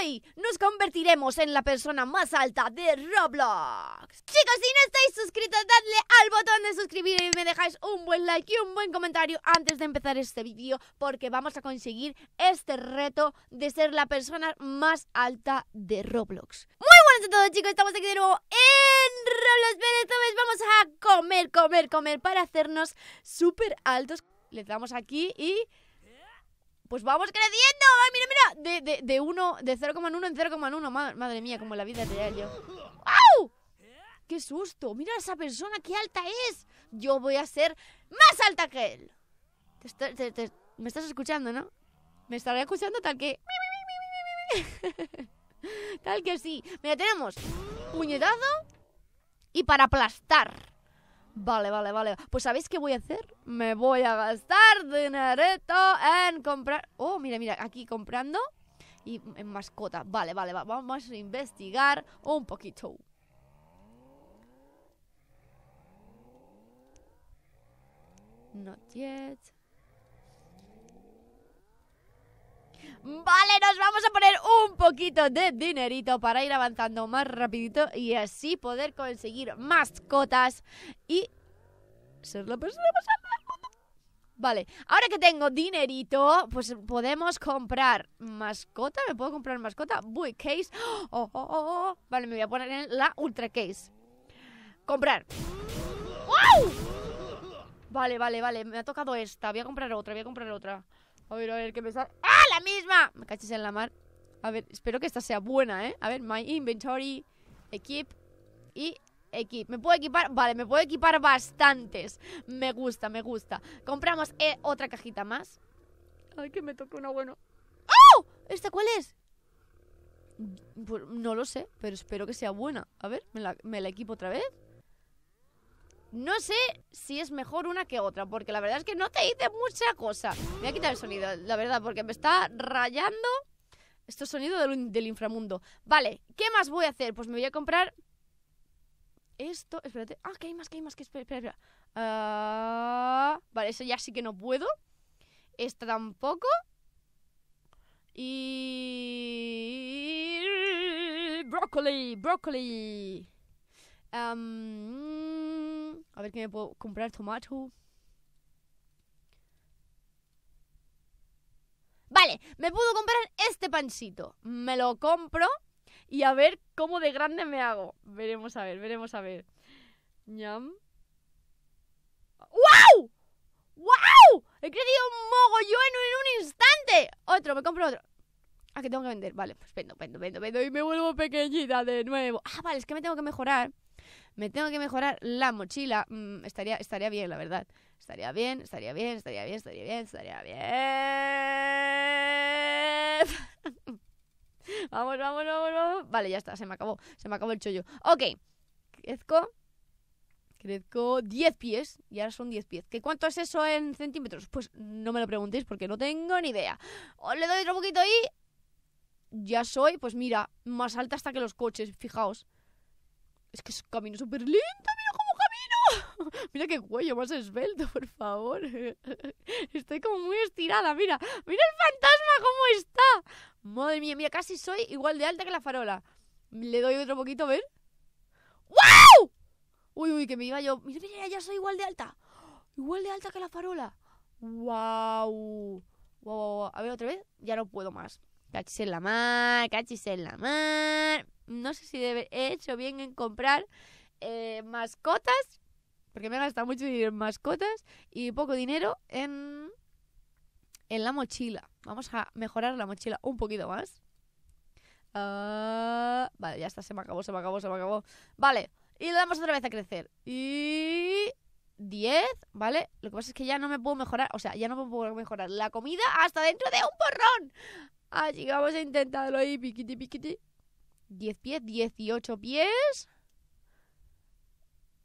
hoy nos convertiremos en la persona más alta de Roblox. Chicos, si no estáis suscritos, dadle al botón de suscribir y me dejáis un buen like y un buen comentario antes de empezar este vídeo porque vamos a conseguir este reto de ser la persona más alta de Roblox. Muy buenas a todos chicos, estamos aquí de nuevo en Roblox, pero vez vamos a comer, comer, comer para hacernos súper altos. Les damos aquí y pues vamos creciendo. Ay, mira, mira. De, de, de, uno, de 0,1 en 0,1. Madre, mía, como la vida real yo. ¡Au! ¡Qué susto! Mira a esa persona, qué alta es. Yo voy a ser más alta que él. me estás escuchando, ¿no? Me estaré escuchando tal que... tal que sí. Mira, tenemos puñetazo y para aplastar. Vale, vale, vale. Pues ¿sabéis qué voy a hacer? Me voy a gastar dinerito en comprar... Oh, mira, mira, aquí comprando y en mascota. Vale, vale, vamos a investigar un poquito. Not yet. Vale, nos vamos a poner un poquito de dinerito para ir avanzando más rapidito y así poder conseguir mascotas y ser la persona más Vale, ahora que tengo dinerito, pues podemos comprar mascota. ¿Me puedo comprar mascota? Buy case. Oh, oh, oh, vale, me voy a poner en la ultra case. Comprar. Vale, vale, vale. Me ha tocado esta. Voy a comprar otra, voy a comprar otra. A ver, a ver, ¿qué me sale. ¡Ah, la misma! Me cachis en la mar. A ver, espero que esta sea buena, ¿eh? A ver, my inventory, equip y equip. ¿Me puedo equipar? Vale, me puedo equipar bastantes. Me gusta, me gusta. Compramos eh, otra cajita más. Ay, que me toque una buena. ¡Oh! ¿Esta cuál es? Pues, no lo sé, pero espero que sea buena. A ver, me la equipo otra vez? No sé si es mejor una que otra, porque la verdad es que no te dice mucha cosa. Voy a quitar el sonido, la verdad, porque me está rayando este sonido del, inframundo. Vale, ¿qué más voy a hacer? Pues me voy a comprar esto. Espérate. Ah, que hay más, que hay más, que espera, espera. Ah, vale, eso ya sí que no puedo. Esta tampoco. Y... Broccoli Broccoli a ver qué me puedo comprar tomate. Vale, me puedo comprar este pancito. Me lo compro y a ver cómo de grande me hago. Veremos a ver, veremos a ver. Ñam. ¡Wow! ¡Wow! He crecido un mogollón en un instante. Otro, me compro otro. Ah, que tengo que vender. Vale, pues vendo, vendo, vendo. Y me vuelvo pequeñita de nuevo. Ah, vale, es que me tengo que mejorar me tengo que mejorar la mochila, mm, estaría, estaría bien, la verdad. Estaría bien, estaría bien, estaría bien, estaría bien, estaría bien. vamos, vamos, vamos, Vale, ya está, se me acabó, se me acabó el chollo. Ok, crezco, crezco 10 pies y ahora son 10 pies. ¿Qué cuánto es eso en centímetros? Pues no me lo preguntéis porque no tengo ni idea. Os le doy otro poquito y ya soy, pues mira, más alta hasta que los coches, fijaos. Es que es camino súper lento, mira cómo camino. mira qué cuello más esbelto, por favor. Estoy como muy estirada, mira. Mira el fantasma cómo está. Madre mía, mira, casi soy igual de alta que la farola. Le doy otro poquito, a ver. ¡Wow! Uy, uy, que me iba yo. Mira, mira, ya soy igual de alta. Igual de alta que la farola. ¡Wow! Wow, wow, wow. A ver, otra vez. Ya no puedo más. Cachis en la mar, cachis en la mar. No sé si he hecho bien en comprar eh, mascotas, porque me he gastado mucho dinero en mascotas y poco dinero en, en la mochila. Vamos a mejorar la mochila un poquito más. Ah, vale, ya está, se me acabó, se me acabó, se me acabó. Vale, y le damos otra vez a crecer. Y... 10, ¿vale? Lo que pasa es que ya no me puedo mejorar, o sea, ya no me puedo mejorar la comida hasta dentro de un porrón. Así que vamos a intentarlo ahí, piquiti, piquiti. 10 pies, 18 pies.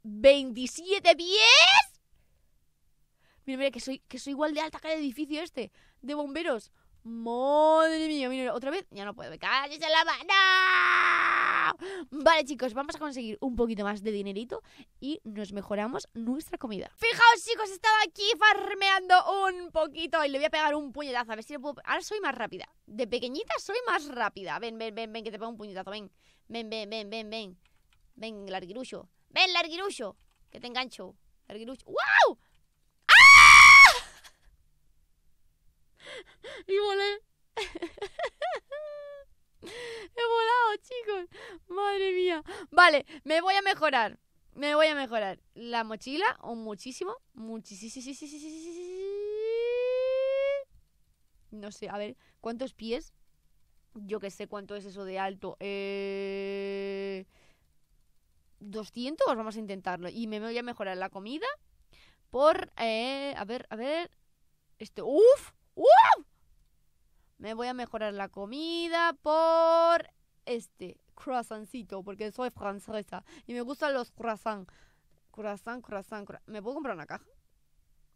27 pies. Mira, mira, que soy, que soy igual de alta que el edificio este de bomberos. Madre mía, mira, otra vez. Ya no puedo. ¡Cállese la mano! Vale, chicos, vamos a conseguir un poquito más de dinerito y nos mejoramos nuestra comida. Fijaos, chicos, estaba aquí farmeando un poquito y le voy a pegar un puñetazo. A ver si lo puedo. Ahora soy más rápida. De pequeñita soy más rápida. Ven, ven, ven, ven, que te pego un puñetazo. Ven, ven, ven, ven, ven, ven. Ven, larguirucho. Ven, larguirucho. Que te engancho. Larguirucho. ¡Wow! Vale, me voy a mejorar. Me voy a mejorar la mochila o muchísimo, muchísimo. No sé, a ver, ¿cuántos pies? Yo que sé cuánto es eso de alto. 200, eh, vamos a intentarlo. Y me voy a mejorar la comida por... Eh, a ver, a ver. Este... ¡Uf! ¡Uf! Me voy a mejorar la comida por... Este croissancito porque soy francesa y me gustan los croissants. Croissant, croissant, croissant. ¿Me puedo comprar una caja?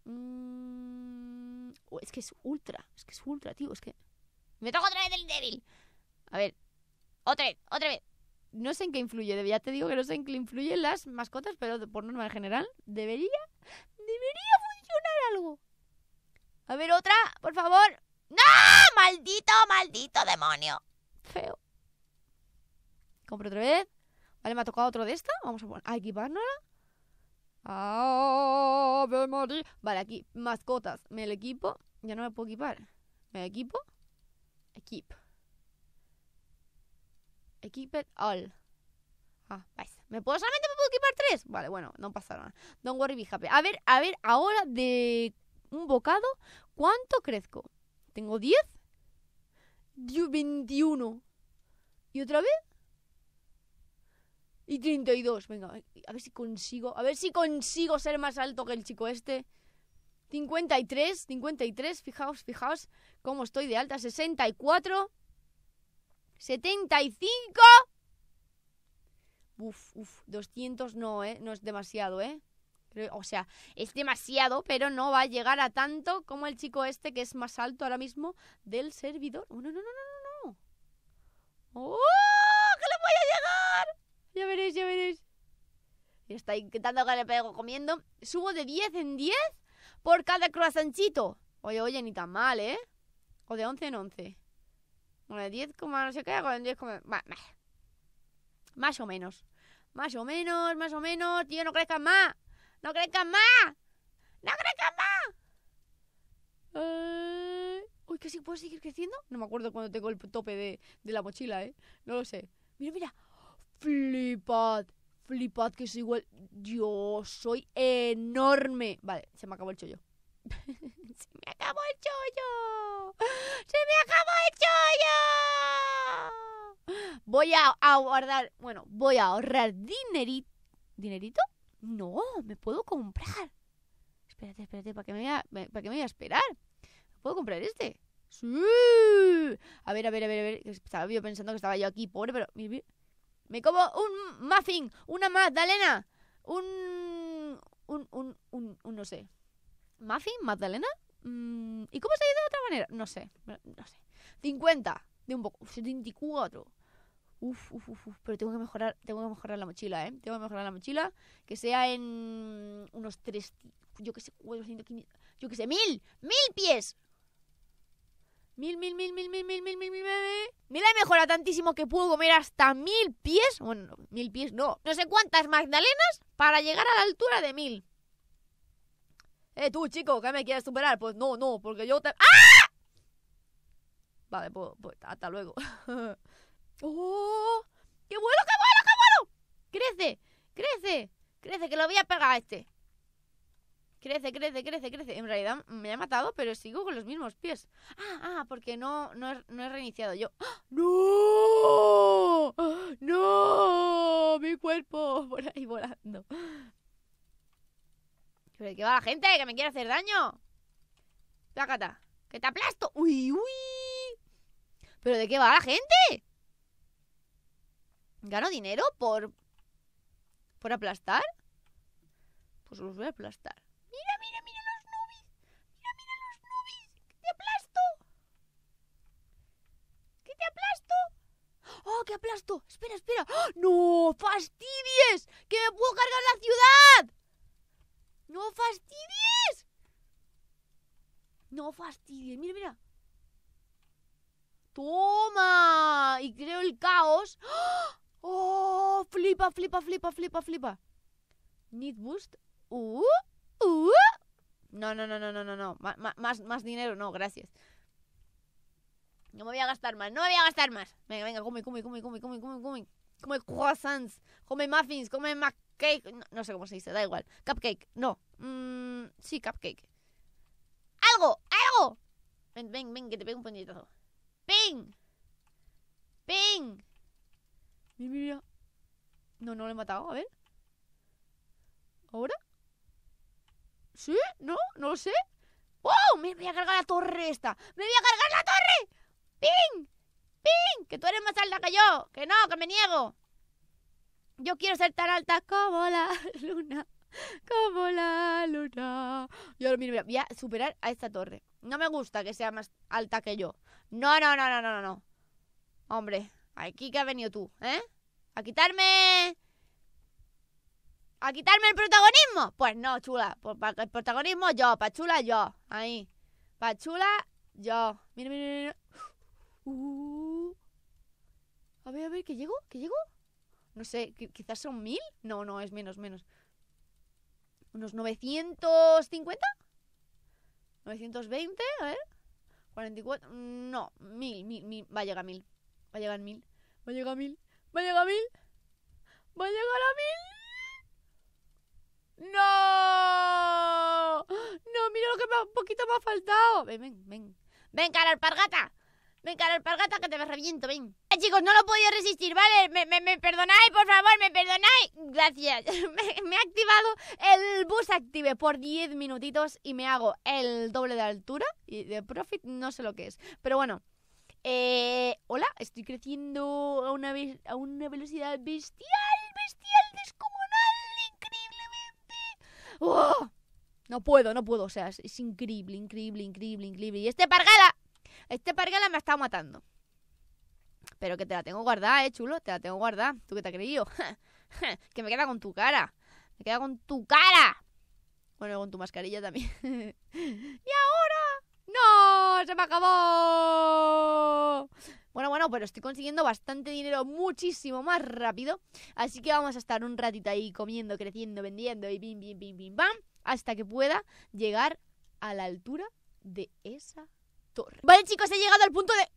Mm, es que es ultra, es que es ultra, tío, es que... Me toca otra vez el débil. A ver, otra vez, otra vez. No sé en qué influye, ya te digo que no sé en qué influyen las mascotas, pero por norma general, debería, debería funcionar algo. A ver, otra, por favor. ¡No! ¡Maldito, maldito demonio! Feo. Compro otra vez. Vale, me ha tocado otro de esta. Vamos a, a equipárnosla. Vale, aquí, mascotas. Me lo equipo. Ya no me puedo equipar. Me lo equipo. Equip. Equip all. Ah, vais. ¿Me puedo solamente me puedo equipar tres? Vale, bueno, no pasa nada. Don't worry, be happy. A ver, a ver, ahora de un bocado, ¿cuánto crezco? ¿Tengo 10? 21. ¿Y otra vez? Y 32, venga, a ver si consigo, a ver si consigo ser más alto que el chico este. 53, 53, fijaos, fijaos cómo estoy de alta, 64, 75. Uf, uf, 200 no, ¿eh? No es demasiado, ¿eh? o sea, es demasiado, pero no va a llegar a tanto como el chico este que es más alto ahora mismo del servidor. Oh, no, no, no, no, no. ¡Oh! ¡Que le voy a llegar! Ya veréis, ya veréis. Y está intentando que le pego comiendo. Subo de 10 en 10 por cada croissantito. Oye, oye, ni tan mal, ¿eh? O de 11 en 11. Bueno, de 10, no sé qué, o de 10, como Más o menos. Más o menos, más o menos. Tío, no crezcan más. No crezcan más. No crezcan más. Uy, que si ¿puedo seguir creciendo? No me acuerdo cuando tengo el tope de, de la mochila, ¿eh? No lo sé. Mira, mira flipad, flipad que soy igual. Yo soy enorme. Vale, se me acabó el chollo. se me acabó el chollo. Se me acabó el chollo. Voy a, guardar, bueno, voy a ahorrar dinerito. ¿Dinerito? No, me puedo comprar. Espérate, espérate, ¿para qué me voy a, para qué me voy a esperar? ¿Puedo comprar este? Sí. A ver, a ver, a ver, a ver. Estaba yo pensando que estaba yo aquí, pobre, pero... Me como un muffin, una magdalena, un... Un, un, un, un no sé. ¿Muffin? ¿Magdalena? Mm, ¿Y cómo se dice de otra manera? No sé, no sé. 50, de un poco, 74. Uf, uf, uf, uf, pero tengo que mejorar, tengo que mejorar la mochila, ¿eh? Tengo que mejorar la mochila, que sea en unos 3, yo que sé, 400, 500, yo que sé, 1000, 1000 pies, Mil, mil, mil, mil, mil, mil, mil, mil, mil, mil. Mira, he mejorado tantísimo que puedo comer hasta mil pies. Bueno, mil pies no. No sé cuántas magdalenas para llegar a la altura de mil. Eh, tú, chico, ¿qué me quieres superar? Pues no, no, porque yo te... ¡Ah! Vale, pues, pues hasta luego. ¡Oh! ¡Qué bueno, qué bueno, qué bueno! ¡Crece! ¡Crece! ¡Crece! Que lo voy a pegar a este crece, crece, crece, crece. En realidad me ha matado, pero sigo con los mismos pies. Ah, ah, porque no, no, he, reiniciado yo. ¡Ah! ¡No! ¡Ah! ¡No! Mi cuerpo por ahí volando. ¿Pero qué va la gente? ¡Que me quiere hacer daño! ¡Tácata! ¡Que te aplasto! ¡Uy, uy! ¿Pero de qué va la gente? ¿Gano dinero por... por aplastar? Pues los voy a aplastar. aplasto! ¡Espera, espera! espera ¡Ah! ¡No fastidies! ¡Que me puedo cargar la ciudad! ¡No fastidies! ¡No fastidies! ¡Mira, mira! ¡Toma! Y creo el caos. ¡Ah! ¡Oh! ¡Flipa, flipa, flipa, flipa, flipa! Need boost. ¡Uh! uh. No, no, no, no, no, no, no. más, más dinero, no, gracias. No me voy a gastar más, no me voy a gastar más. Venga, venga, come, come, come, come, come, come, come. Come croissants, come muffins, come mac No, no, sé cómo se dice, da igual. Cupcake, no. Mmm. sí, cupcake. ¡Algo! ¡Algo! Ven, ven, ven, que te pego un puñetazo. ¡Ping! ¡Ping! Mira, No, no lo he matado, a ver. ¿Ahora? ¿Sí? ¿No? No lo sé. ¡Wow! Me voy a cargar la torre esta. ¡Me voy a cargar la torre! ¡Ping! ¡Ping! Que tú eres más alta que yo. Que no, que me niego. Yo quiero ser tan alta como la luna. Como la luna. Yo mira, voy a superar a esta torre. No me gusta que sea más alta que yo. No, no, no, no, no, no. Hombre, aquí que has venido tú, ¿eh? A quitarme... ¿A quitarme el protagonismo? Pues no, chula. Pues el protagonismo yo, pa' chula yo. Ahí. Pa' chula yo. Mira, mira, mira. Uh. A ver, a ver, ¿que llego? ¿Que llego? No sé, quizás son mil. No, no, es menos, menos. ¿Unos 950? ¿920? A ver. 44. Mm, no, mil, mil, Va a llegar a mil. Va a llegar a mil. Va a llegar a mil. Va a llegar a mil. Va a llegar a mil. ¡No! No, mira lo que un poquito me ha faltado. Ven, ven, ven. Ven, cara pargata Ven, el alpargata, que te me reviento, ven. Eh, chicos, no lo podía resistir, ¿vale? Me, me, me perdonáis, por favor, me perdonáis. Gracias. me, ha activado el bus active por 10 minutitos y me hago el doble de altura y de profit, no sé lo que es. Pero bueno. Eh, hola, estoy creciendo a una, a una velocidad bestial, bestial, descomunal, increíblemente. ¡Oh! No puedo, no puedo. O sea, es, increíble, increíble, increíble, increíble. Y este pargada este pargala me ha estado matando. Pero que te la tengo guardada, eh, chulo. Te la tengo guardada. ¿Tú qué te has creído? que me queda con tu cara. Me queda con tu cara. Bueno, con tu mascarilla también. ¡Y ahora! ¡No! ¡Se me acabó! Bueno, bueno, pero estoy consiguiendo bastante dinero muchísimo más rápido. Así que vamos a estar un ratito ahí comiendo, creciendo, vendiendo y bim, bim, bim, bim, bam. Hasta que pueda llegar a la altura de esa Vale, chicos, he llegado al punto de...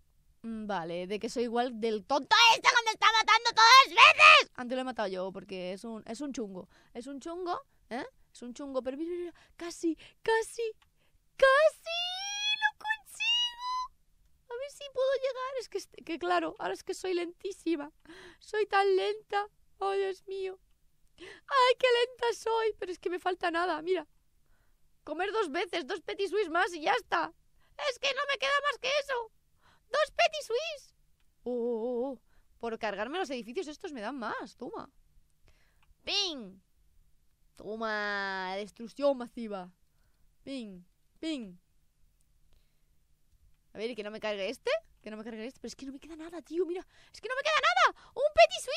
Mm, vale, de que soy igual del tonto este que me está matando todas las veces. Antes lo he matado yo porque es un, es un chungo. Es un chungo, ¿eh? Es un chungo, pero mira, casi, casi, casi lo consigo. A ver si puedo llegar. Es que, este, que claro, ahora es que soy lentísima. Soy tan lenta. Oh, Dios mío. Ay, qué lenta soy. Pero es que me falta nada, mira. Comer dos veces, dos petit más y ya está. Es que no me queda más que eso. Dos Petit Suisse. Oh, Por cargarme los edificios estos me dan más. Toma. ¡Ping! Toma. Destrucción masiva. ¡Ping! ¡Ping! A ver, ¿y que no me cargue este. Que no me cargue este. Pero es que no me queda nada, tío. Mira. Es que no me queda nada. ¡Un Petit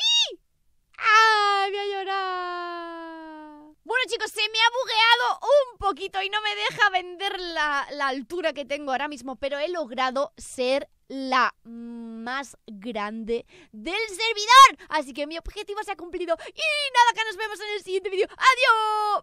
¡Ay, voy a llorar! Bueno chicos, se me ha bugueado un poquito y no me deja vender la, altura que tengo ahora mismo, pero he logrado ser la más grande del servidor. Así que mi objetivo se ha cumplido. Y nada, que nos vemos en el siguiente vídeo. ¡Adiós!